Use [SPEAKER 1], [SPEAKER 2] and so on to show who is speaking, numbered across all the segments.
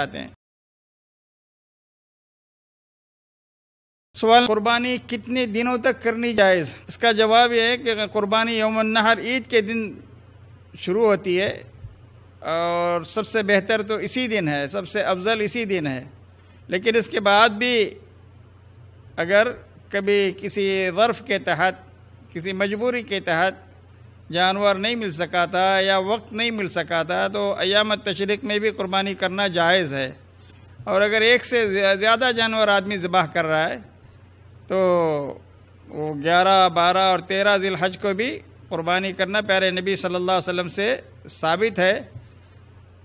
[SPEAKER 1] जाते हैं सवाल कुर्बानी कितने दिनों तक करनी जायज़ इसका जवाब यह है कि कुर्बानी यौम नहर ईद के दिन शुरू होती है और सबसे बेहतर तो इसी दिन है सबसे अफजल इसी दिन है लेकिन इसके बाद भी अगर कभी किसी वर्फ के तहत किसी मजबूरी के तहत जानवर नहीं मिल सका था या वक्त नहीं मिल सका था तो अयाम तशरक में भी कुर्बानी करना जायज़ है और अगर एक से ज़्यादा जानवर आदमी ज़िबाह कर रहा है तो वो ग्यारह बारह और तेरह ज़िल हज को भी कुर्बानी करना प्यारे नबी सल्ला वसम से साबित है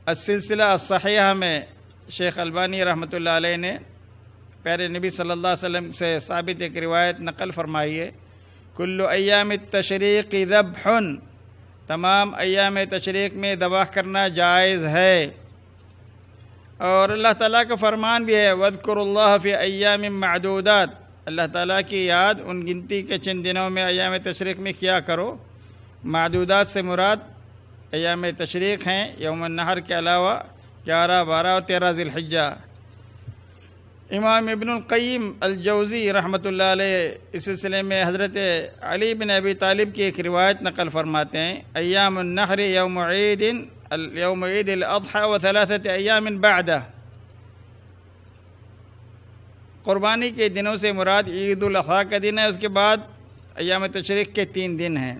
[SPEAKER 1] असिलसिला सहया में शेख अलबानी रहमत ने प्यारे नबी सल्ला वसम से साबित एक रिवायत नकल फरमाई है कुल्लु अयाम तशरीक हन तमाम अयाम तशरीक में दबा करना जायज़ है और अल्लाह ताला का फ़रमान भी है वदकुरल्लाफ़ी अयाम मदूदात अल्लाह ताला की याद उन गिनती के चंद दिनों में अयाम तशरीक में क्या करो मदूदात से मुराद अयाम तशरीक हैं यमन नहर के अलावा ग्यारह बारह और तेरह ज़िलहजा इमाम इबनकईम अलजौज़ी रहमत इस सिलसिले में हज़रत अली बिन अबी तालिब की एक रिवायत नकल फरमाते हैं अयाम नहर यौम दिन यौम अयाम क़ुरबानी के दिनों से मुराद ईद का के दिन है उसके बाद अयाम तशरीक़ के तीन दिन हैं